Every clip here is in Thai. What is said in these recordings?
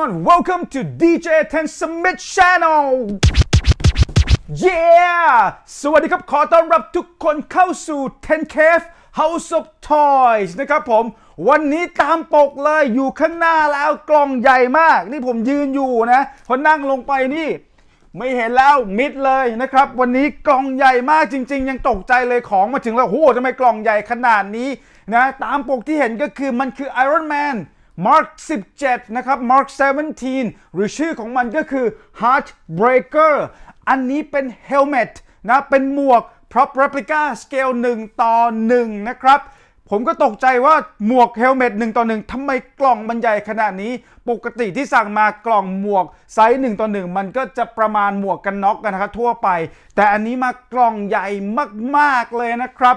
everyone, welcome to DJ 10 Summit Channel Yeah สวัสดีครับ ขอต้อนรับทุกคนเข้าสู่10 Cave House of Toys นะครับผมวันนี้ตามปกเลยอยู่ข้างหน้าแล้วกล่องใหญ่มาก นี่ผมยืนอยู่นะ พอนั่งลงไปนี่ ไม่เห็นแล้วมิดเลยนะครับ วันนี้กล่องใหญ่มากจริงๆ ยังตกใจเลยของมาถึงแล้วโหทำไมกล่องใหญ่ขนาดนี้นะ ตามปกที่เห็นก็คือมันคือ Iron Man Mark 17นะครับ Mark 17 หรือชื่อของมันก็คือ Heartbreaker อันนี้เป็น helmet นะเป็นหมวก prop replica scale 1ต่อ1นะครับ ผมก็ตกใจว่าหมวกเฮล m e t 1ต่อ1ทำไมกล่องมันใหญ่ขนาดนี้ ปกติที่สั่งมากล่องหมวกไซส์1ต่อ1มันก็จะประมาณหมวกกันน็อกกันนะครับ ทั่วไป แต่อันนี้มากล่องใหญ่มากๆเลยนะครับ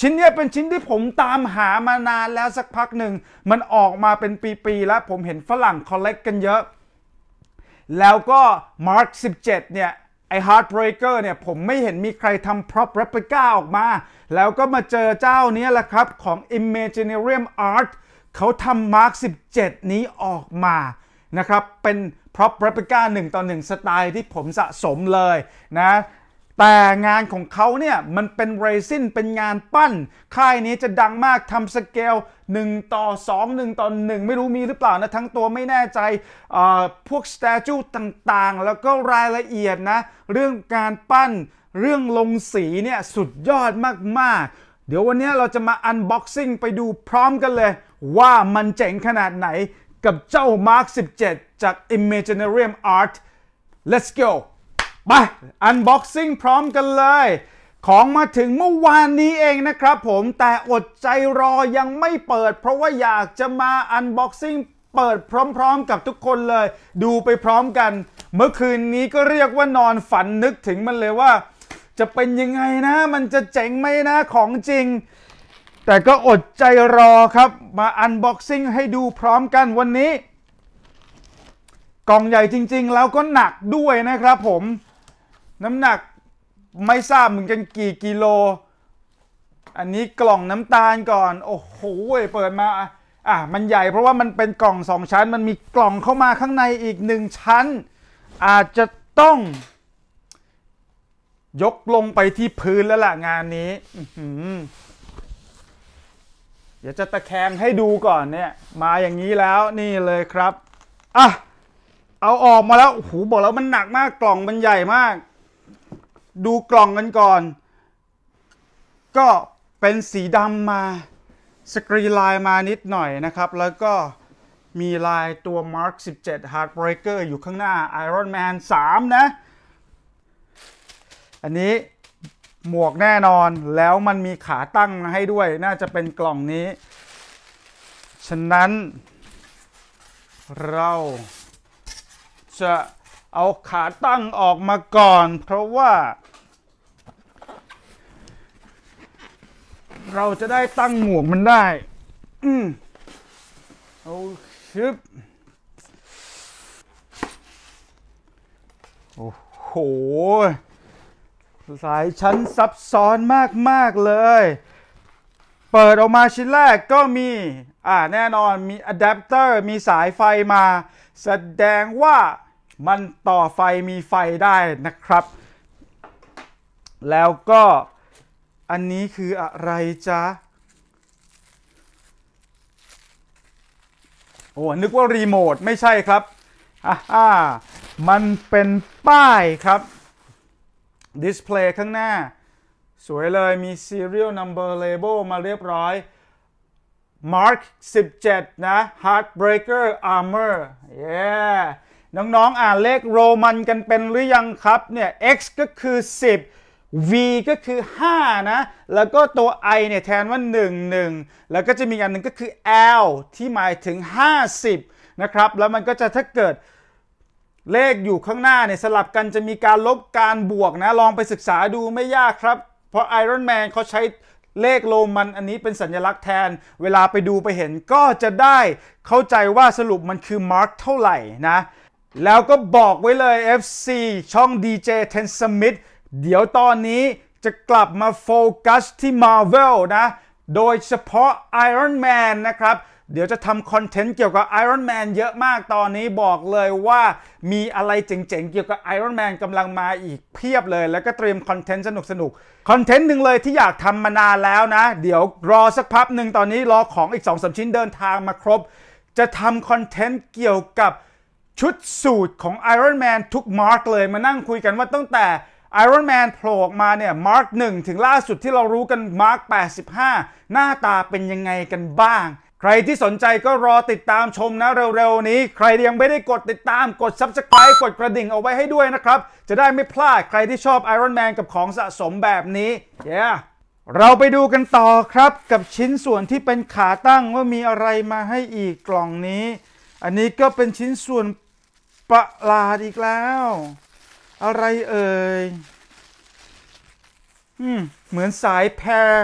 ชิ้นนี้เป็นชิ้นที่ผมตามหามานานแล้วสักพักหนึ่ง มันออกมาเป็นปี ๆ แล้วผมเห็นฝรั่งคอลเลกกันเยอะ แล้วก็ Mark 17 เนี่ย ไอ้ Heartbreaker เนี่ยผมไม่เห็นมีใครทำ prop replica ออกมา แล้วก็มาเจอเจ้านี้แหละครับของ Imaginarium Art เขาทำ Mark 17 นี้ออกมานะครับ เป็น prop replica 1ต่อ 1 สไตล์ที่ผมสะสมเลยนะแต่งานของเขาเนี่ยมันเป็นเรซินเป็นงานปั้นค่ายนี้จะดังมากทำสเกล 1 ต่อ 2 1 ต่อ 1 ไม่รู้มีหรือเปล่านะ ทั้งตัวไม่แน่ใจพวกสแตจูต่างๆ แล้วก็รายละเอียดนะ เรื่องการปั้นเรื่องลงสีเนี่ยสุดยอดมากๆ เดี๋ยววันนี้เราจะมาอันบ็อกซิ่งไปดูพร้อมกันเลย ว่ามันเจ๋งขนาดไหนกับเจ้ามาร์ค 17 จาก Imaginarium Art let's go ไปอันบ็อกซิ่งพร้อมกันเลย ของมาถึงเมื่อวานนี้เองนะครับผมแต่อดใจรอยังไม่เปิดเพราะว่าอยากจะมาอันบ็อกซิ่งเปิดพร้อมๆกับทุกคนเลย ดูไปพร้อมกัน เมื่อคืนนี้ก็เรียกว่านอนฝันนึกถึงมันเลยว่า จะเป็นยังไงนะ มันจะเจ๋งไหมนะของจริง แต่ก็อดใจรอครับ มาอันบ็อกซิ่งให้ดูพร้อมกันวันนี้ กล่องใหญ่จริง ๆ แล้วก็หนักด้วยนะครับ ผมน้ำหนักไม่ทราบเหมือนกันกี่กิโล อันนี้กล่องน้ำตาลก่อน โอ้โห เปิดมาอ่ะ มันใหญ่เพราะว่ามันเป็นกล่องสองชั้น มันมีกล่องเข้ามาข้างในอีกหนึ่งชั้น อาจจะต้อง ยกลงไปที่พื้นแล้วล่ะงานนี้ เดี๋ยวจะตะแคงให้ดูก่อนเนี่ย มาอย่างนี้แล้วนี่เลยครับ อ่ะ เอาออกมาแล้ว โอ้โห บอกแล้วมันหนักมากกล่องมันใหญ่มากดูกล่องกันก่อนก็เป็นสีดำมา สกรีนลายมานิดหน่อยนะครับ แล้วก็มีลายตัว Mark 17 Heartbreaker อยู่ข้างหน้า Iron Man 3 นะ อันนี้หมวกแน่นอนแล้วมันมีขาตั้งให้ด้วยน่าจะเป็นกล่องนี้ ฉะนั้นเราจะเอาขาตั้งออกมาก่อน เพราะว่า เราจะได้ตั้งหมวกมันได้อืมเอาชึบโอ้โหสายชั้นซับซ้อนมาก ๆ เลย เปิดออกมาชิ้นแรกก็มีอ่าแน่นอนมีอะแดปเตอร์มีสายไฟมา แสดงว่ามันต่อไฟมีไฟได้นะครับ แล้วก็อันนี้คืออะไร จ๊ะ โอ้นึกว่า รีโมท ไม่ใช่ครับอ่ามันเป็นป้ายครับดิสเพลย์ข้างหน้า สวยเลยมี serial number label มาเรียบร้อย Mark 17 นะ Heartbreaker Armor yeah น้องๆ อ่านเลขโรมันกันเป็นหรือยังครับ เนี่ย x ก็คือ 10 v ก็คือ5นะ แล้วก็ตัว i เนี่ยแทนว่า 1 1 แล้วก็จะมีอันหนึ่งก็คือ l ที่หมายถึง 50นะครับ แล้วมันก็จะถ้าเกิดเลขอยู่ข้างหน้าเนี่ยสลับกันจะมีการลบการบวกนะ ลองไปศึกษาดูไม่ยากครับ เพราะ Iron Man เขาใช้เลขโรมัน อันนี้เป็นสัญลักษณ์แทน เวลาไปดูไปเห็นก็จะได้เข้าใจว่าสรุปมันคือมาร์กเท่าไหร่นะแล้วก็บอกไว้เลย FC ช่อง DJ Ten Smith เดี๋ยวตอนนี้จะกลับมาโฟกัสที่ Marvel นะ โดยเฉพาะ Iron Man นะครับ เดี๋ยวจะทำคอนเทนต์เกี่ยวกับ Iron Man เยอะมากตอนนี้บอกเลยว่ามีอะไรเจ๋งๆ เกี่ยวกับ Iron Man กำลังมาอีกเพียบเลย แล้วก็เตรียมคอนเทนต์สนุกๆคอนเทนต์หนึ่งเลยที่อยากทำมานานแล้วนะ เดี๋ยวรอสักพักหนึ่งตอนนี้รอของอีก 2-3 ชิ้นเดินทางมาครบ จะทำคอนเทนต์เกี่ยวกับชุดสูตรของ Iron Man ทุกมาร์กเลยมานั่งคุยกันว่าตั้งแต่ Iron Man โผล่ออกมาเนี่ย มาร์กหนึ่งถึงล่าสุดที่เรารู้กัน มาร์ก85 หน้าตาเป็นยังไงกันบ้าง ใครที่สนใจก็รอติดตามชมนะเร็วๆ นี้ใครยังไม่ได้กดติดตามกด Subscribe กดกระดิ่งเอาไว้ให้ด้วยนะครับ จะได้ไม่พลาดใครที่ชอบ Iron Man กับของสะสมแบบนี้เ้ yeah. เราไปดูกันต่อครับกับชิ้นส่วนที่เป็นขาตั้งว่ามีอะไรมาให้อีกกล่องนี้ อันนี้ก็เป็นชิ้นส่วนประหลาดอีกแล้ว อะไรเอ่ยอืมเหมือนสายแพร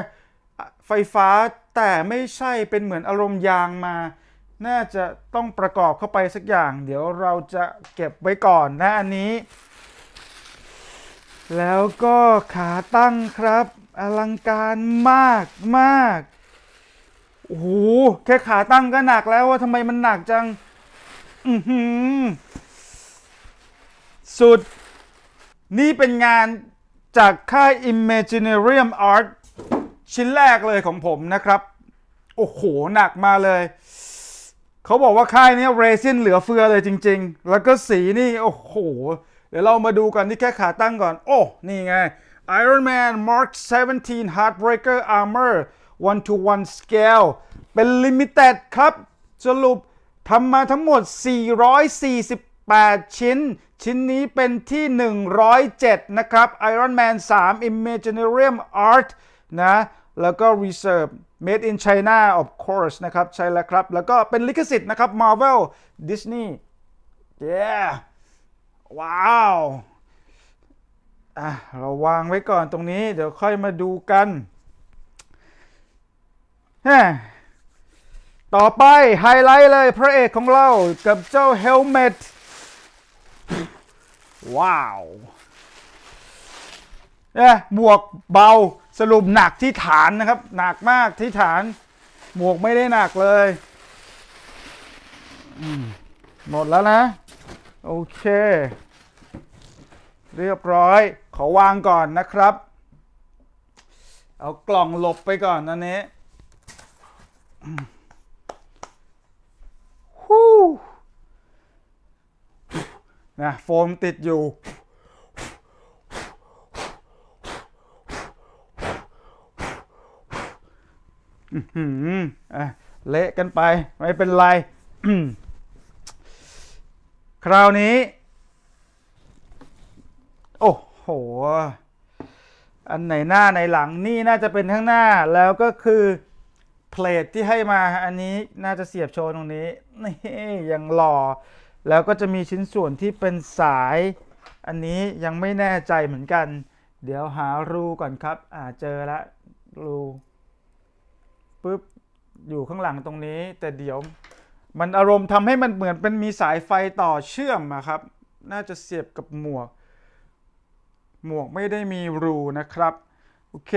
ไฟฟ้าแต่ไม่ใช่เป็นเหมือนอารมณ์ยางมา น่าจะต้องประกอบเข้าไปสักอย่าง เดี๋ยวเราจะเก็บไว้ก่อนนะอันนี้ แล้วก็ขาตั้งครับ อลังการมากมากโอ้โหแค่ขาตั้งก็หนักแล้วว่าทำไมมันหนักจัง อือหือสุดนี่เป็นงานจากค่าย Imaginarium Art ชิ้นแรกเลยของผมนะครับ โอ้โห หนักมาเลย เขาบอกว่าค่ายนี้เรซินเหลือเฟือเลยจริงๆ แล้วก็สีนี่ โอ้โห เดี๋ยวเรามาดูกันที่แค่ขาตั้งก่อน โอ้ นี่ไง Iron Man Mark 17 Heartbreaker Armor 1 to 1 scale เป็น Limited ครับ สรุปทำมาทั้งหมด 448 ชิ้นชิ้นนี้เป็นที่ 107 นะครับ Iron Man 3 Imaginarium Art นะ แล้วก็ Reserve Made in China of course นะครับใช่แล้วครับ แล้วก็เป็นลิขสิทธิ์นะครับ Marvel Disney yeah ว้าวอ่ะ เราวางไว้ก่อนตรงนี้ เดี๋ยวค่อยมาดูกันฮะต่อไปไฮไลท์เลยพระเอกของเรากับเจ้าเฮลเมตว้าวเนี่ยหมวกเบาสรุปหนักที่ฐานนะครับ หนักมากที่ฐาน หมวกไม่ได้หนักเลยหมดแล้วนะโอเค เรียบร้อย ขอวางก่อนนะครับ เอากล่องหลบไปก่อนอันนี้นะโฟมติดอยู่เละกันไป ไม่เป็นไร คราวนี้ โอ้โห อันไหนหน้า ไหนหลังนี่น่าจะเป็นข้างหน้า แล้วก็คือ เพลทที่ให้มาอันนี้น่าจะเสียบโชว์ตรงนี้ นี่ยังหล่อแล้วก็จะมีชิ้นส่วนที่เป็นสาย อันนี้ยังไม่แน่ใจเหมือนกัน เดี๋ยวหารูก่อนครับอ่าเจอละรูปึ๊บอยู่ข้างหลังตรงนี้ แต่เดี๋ยวมันอารมณ์ทำให้มันเหมือนเป็นมีสายไฟต่อเชื่อมอะครับ น่าจะเสียบกับหมวก หมวกไม่ได้มีรูนะครับโอเค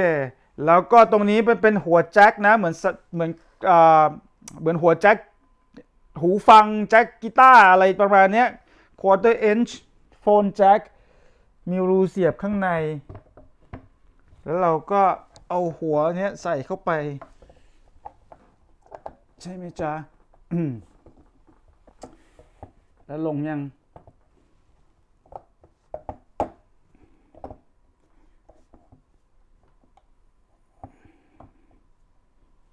แล้วก็ตรงนี้เป็นเป็นหัวแจ็คนะเหมือนเหมือนเหมือนหัวแจ็คหูฟังแจ็คกีตาร์อะไร ประมาณนี้ quarter inch phone jack มีรูเสียบข้างใน แล้วเราก็เอาหัวเนี้ย ใส่เข้าไป ใช่ไหมจ๊ะแล้วลงยัง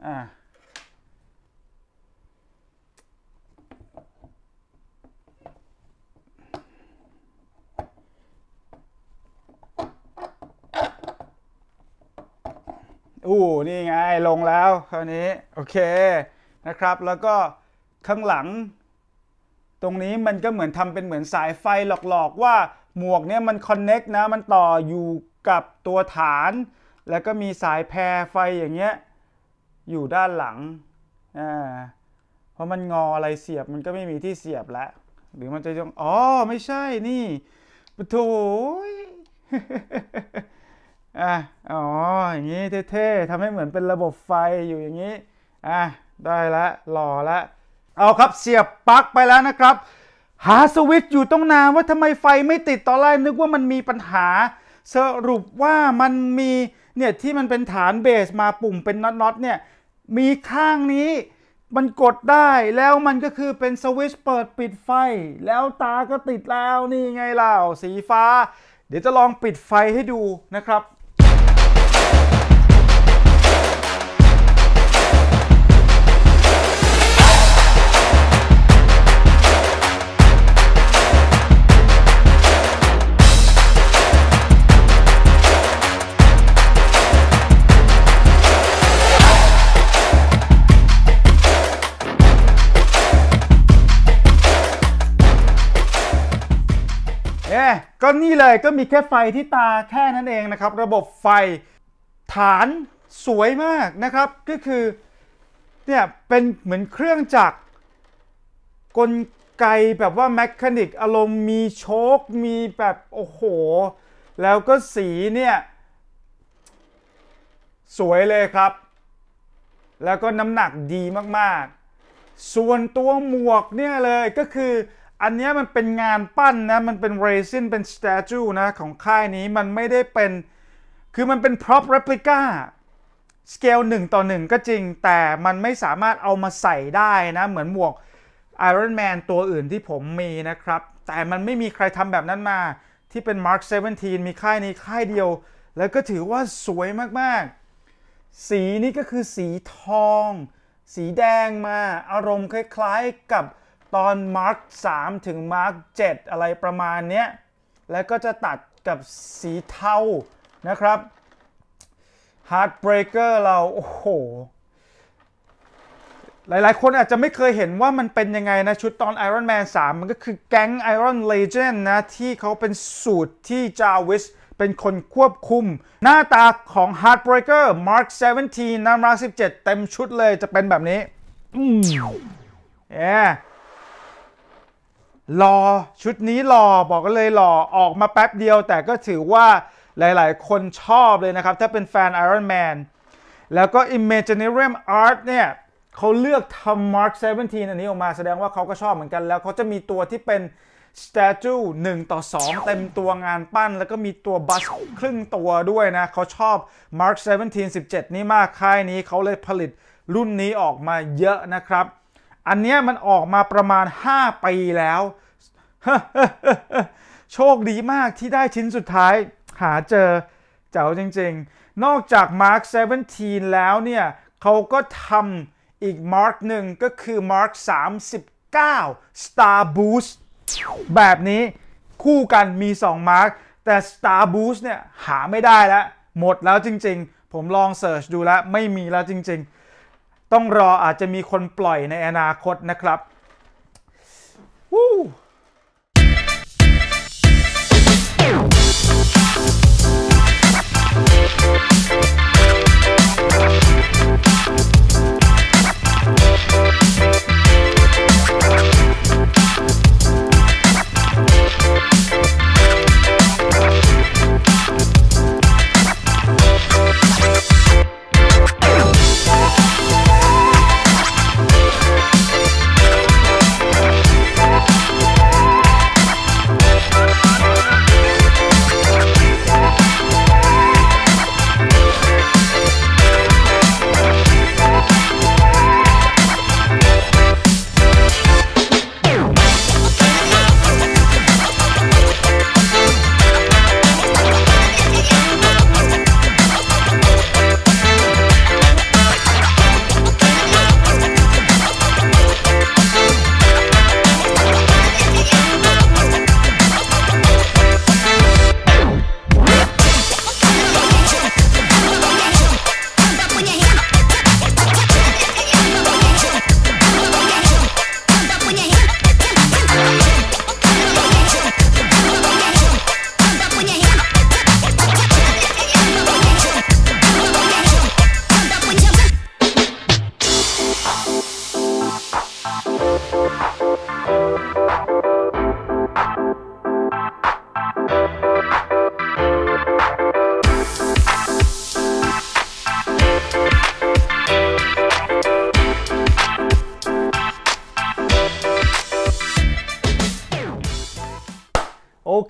อ่าอู้นี่ไง ลงแล้วคราวนี้โอเคนะครับแล้วก็ข้างหลัง ตรงนี้มันก็เหมือนทำเป็นเหมือนสายไฟหลอกๆว่าหมวกเนี่ยมันคอนเน็กนะมันต่ออยู่กับตัวฐาน แล้วก็มีสายแพรไฟอย่างเงี้ยอยู่ด้านหลังอ่าเพราะมันงออะไรเสียบมันก็ไม่มีที่เสียบแล้ว หรือมันจะจ้องอ๋อ ไม่ใช่นี่ปะโถอ่ะอ๋ออย่างนี้เท่ๆทำให้เหมือนเป็นระบบไฟอยู่อย่างนี้อ่ะได้ละ หล่อละ เอาครับเสียบปลั๊กไปแล้วนะครับ หาสวิตช์อยู่ตรงนานว่าทำไมไฟไม่ติดตอนแรกนึกว่ามันมีปัญหาสรุปว่ามันมีเนี่ยที่มันเป็นฐานเบสมาปุ่มเป็นน็อตๆเนี่ย มีข้างนี้มันกดได้แล้วมันก็คือเป็นสวิตช์เปิดปิดไฟ แล้วตาก็ติดแล้วนี่ไงเล่าสีฟ้า เดี๋ยวจะลองปิดไฟให้ดูนะครับก็นี่เลยก็มีแค่ไฟที่ตาแค่นั้นเองนะครับ ระบบไฟฐานสวยมากนะครับ ก็คือเนี่ยเป็นเหมือนเครื่องจักรกลไกแบบว่าแมชคานิกอารมณ์มีโชคมีแบบโอ้โห แล้วก็สีเนี่ย สวยเลยครับ แล้วก็น้ำหนักดีมากๆ ส่วนตัวหมวกเนี่ยเลยก็คืออันนี้มันเป็นงานปั้นนะ มันเป็นเรซินเป็นสแตจูนะของค่ายนี้ มันไม่ได้เป็น คือมันเป็นพร็อพเรปลิก้าสเกลหนึ่งต่อหนึ่งก็จริง แต่มันไม่สามารถเอามาใส่ได้นะ เหมือนหมวก Iron Man ตัวอื่นที่ผมมีนะครับ แต่มันไม่มีใครทำแบบนั้นมา ที่เป็น Mark 17 มีค่ายนี้ค่ายเดียว แล้วก็ถือว่าสวยมาก ๆ สีนี้ก็คือสีทอง สีแดงมา อารมณ์คล้าย ๆ กับตอนมาร์ k สถึงมาร์ k เอะไรประมาณเนี้ย แล้วก็จะตัดกับสีเทานะครับ Heartbreaker เราโอ้โห หลายๆ คนอาจจะไม่เคยเห็นว่ามันเป็นยังไงนะ ชุดตอน Iron Man 3มันก็คือแก๊ง Iron Legend นะที่เขาเป็นสูตรที่จาวิสเป็นคนควบคุม หน้าตาของ Heartbreaker Mark 17นะ Mark 17 เต็มชุดเลยจะเป็นแบบนี้อืม yeah. รอชุดนี้รอบอกกันเลยรอออกมาแป๊บเดียว แต่ก็ถือว่าหลาย ๆ คนชอบเลยนะครับ ถ้าเป็นแฟน Iron Man แล้วก็ Imaginarium Art เนี่ยเขาเลือกทำ Mark 17 อันนี้ออกมาแสดงว่าเขาก็ชอบเหมือนกัน แล้วเขาจะมีตัวที่เป็น Statue 1 ต่อ 2 เต็มตัวงานปั้น แล้วก็มีตัวบัสครึ่งตัวด้วยนะ เขาชอบ Mark 17 17 นี้มากค่ายนี้เขาเลยผลิตรุ่นนี้ออกมาเยอะนะครับอันเนี้ยมันออกมาประมาณ 5 ปี แล้ว โชคดีมากที่ได้ชิ้นสุดท้าย หาเจอเจ๋าจริง ๆ นอกจาก Mark 17 แล้วเนี่ยเขาก็ทำอีก Mark หนึ่งก็คือ Mark 39 Star Boost แบบนี้คู่กันมี 2 Mark แต่ Star Boost เนี่ยหาไม่ได้แล้ว หมดแล้วจริง ๆ ผมลองเสิร์ชดูแล้วไม่มีแล้วจริง ๆต้องรออาจจะมีคนปล่อยในอนาคตนะครับ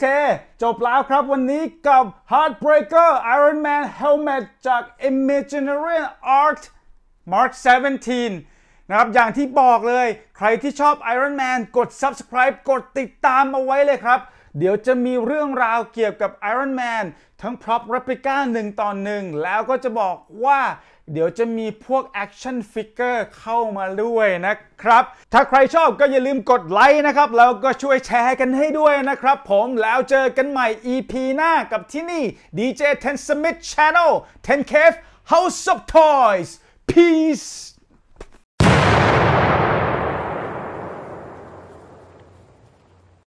เค จบแล้วครับวันนี้กับ Heartbreaker Iron Man Helmet จาก Imaginary Art Mark 17 นะครับอย่างที่บอกเลย ใครที่ชอบ Iron Man กด subscribe กดติดตามเอาไว้เลยครับเดี๋ยวจะมีเรื่องราวเกี่ยวกับ Iron Man ทั้งพร็อพเรปลิก้าหนึ่งต่อหนึ่งแล้วก็จะบอกว่าเดี๋ยวจะมีพวกแอคชั่นฟิกเกอร์เข้ามาด้วยนะครับ ถ้าใครชอบก็อย่าลืมกดไลค์นะครับ แล้วก็ช่วยแชร์กันให้ด้วยนะครับ ผมแล้วเจอกันใหม่ EP หน้ากับที่นี่ DJ Ten Smith Channel Ten Cave House of Toys Peace